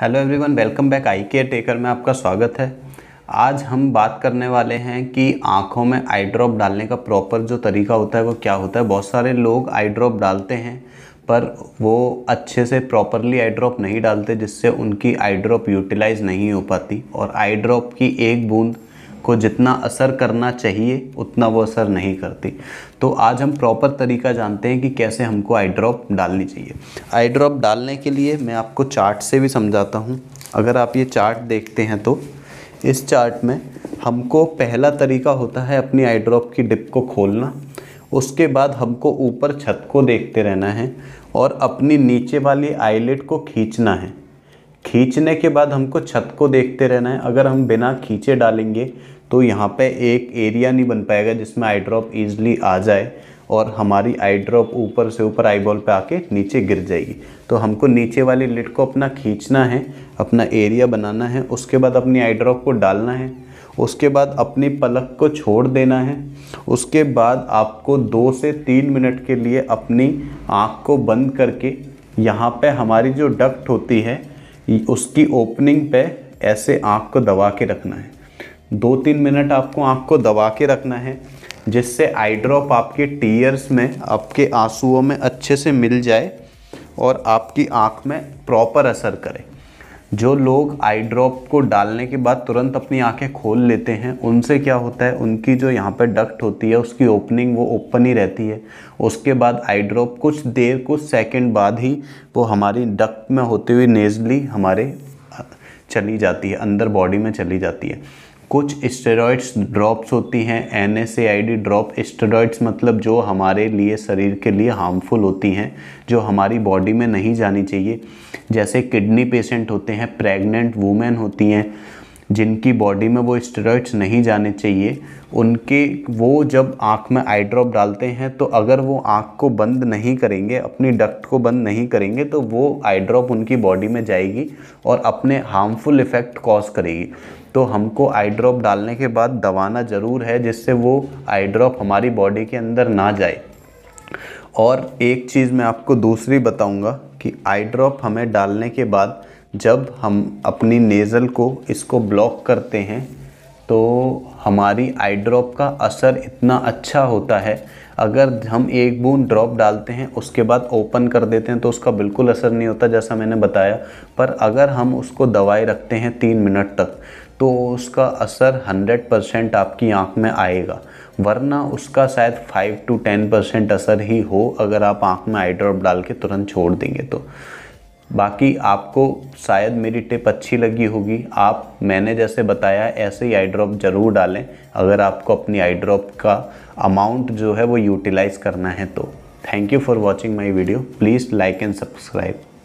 hello everyone welcome back I care taker में आपका स्वागत है आज हम बात करने वाले हैं कि आँखों में आई ड्रॉप डालने का प्रॉपर जो तरीका होता है वो क्या होता है बहुत सारे लोग आई ड्रॉप डालते हैं पर वो अच्छे से प्रॉपरली आई ड्रॉप नहीं डालते जिससे उनकी आई ड्रॉप यूटिलाइज नहीं हो पाती और आई ड्रॉप की एक बूंद को जितना असर करना चाहिए उतना वो असर नहीं करती तो आज हम प्रॉपर तरीका जानते हैं कि कैसे हमको आई ड्रॉप डालनी चाहिए आई ड्रॉप डालने के लिए मैं आपको चार्ट से भी समझाता हूँ अगर आप ये चार्ट देखते हैं तो इस चार्ट में हमको पहला तरीका होता है अपनी आई ड्रॉप की डिप को खोलना उसके बाद हमको ऊपर छत को देखते रहना है और अपनी नीचे वाली आईलेट को खींचना है खींचने के बाद हमको छत को देखते रहना है अगर हम बिना खींचे डालेंगे तो यहाँ पे एक एरिया नहीं बन पाएगा जिसमें आई ड्रॉप ईजिली आ जाए और हमारी आई ड्रॉप ऊपर से ऊपर आई बॉल पर आके नीचे गिर जाएगी तो हमको नीचे वाली लिट को अपना खींचना है अपना एरिया बनाना है उसके बाद अपनी आई ड्रॉप को डालना है उसके बाद अपनी पलक को छोड़ देना है उसके बाद आपको दो से तीन मिनट के लिए अपनी आँख को बंद करके यहाँ पर हमारी जो डक्ट होती है उसकी ओपनिंग पे ऐसे आँख को दबा के रखना है दो तीन मिनट आपको आँख को दबा के रखना है जिससे आई ड्रॉप आपके टीयर्स में आपके आंसुओं में अच्छे से मिल जाए और आपकी आँख में प्रॉपर असर करे जो लोग आई ड्रॉप को डालने के बाद तुरंत अपनी आंखें खोल लेते हैं उनसे क्या होता है उनकी जो यहाँ पर डक्ट होती है उसकी ओपनिंग वो ओपन ही रहती है उसके बाद आई ड्रॉप कुछ देर कुछ सेकंड बाद ही वो हमारी डक्ट में होती हुई नेजली हमारे चली जाती है अंदर बॉडी में चली जाती है कुछ स्टेरॉइड्स ड्रॉप्स होती हैं N S A I D drop steroids मतलब जो हमारे लिए शरीर के लिए हार्मफुल होती हैं जो हमारी बॉडी में नहीं जानी चाहिए जैसे किडनी पेशेंट होते हैं प्रेग्नेंट वूमेन होती हैं जिनकी बॉडी में वो स्टेरॉइड्स नहीं जाने चाहिए उनके वो जब आँख में आई ड्रॉप डालते हैं तो अगर वो आँख को बंद नहीं करेंगे अपनी डक्ट को बंद नहीं करेंगे तो वो आई ड्रॉप उनकी बॉडी में जाएगी और अपने हार्मफुल इफ़ेक्ट कॉज करेगी तो हमको आई ड्रॉप डालने के बाद दबाना ज़रूर है जिससे वो आई ड्रॉप हमारी बॉडी के अंदर ना जाए और एक चीज़ मैं आपको दूसरी बताऊंगा कि आई ड्रॉप हमें डालने के बाद जब हम अपनी नेज़ल को इसको ब्लॉक करते हैं तो हमारी आई ड्रॉप का असर इतना अच्छा होता है अगर हम एक बूंद ड्रॉप डालते हैं उसके बाद ओपन कर देते हैं तो उसका बिल्कुल असर नहीं होता जैसा मैंने बताया पर अगर हम उसको दवाई रखते हैं तीन मिनट तक तो उसका असर 100 परसेंट आपकी आँख में आएगा वरना उसका शायद 5 टू 10 परसेंट असर ही हो अगर आप आँख में आई ड्रॉप डाल के तुरंत छोड़ देंगे तो बाकी आपको शायद मेरी टिप अच्छी लगी होगी आप मैंने जैसे बताया ऐसे ही आई ड्रॉप ज़रूर डालें अगर आपको अपनी आई ड्रॉप का अमाउंट जो है वो यूटिलाइज़ करना है तो thank you for watching my video please like and subscribe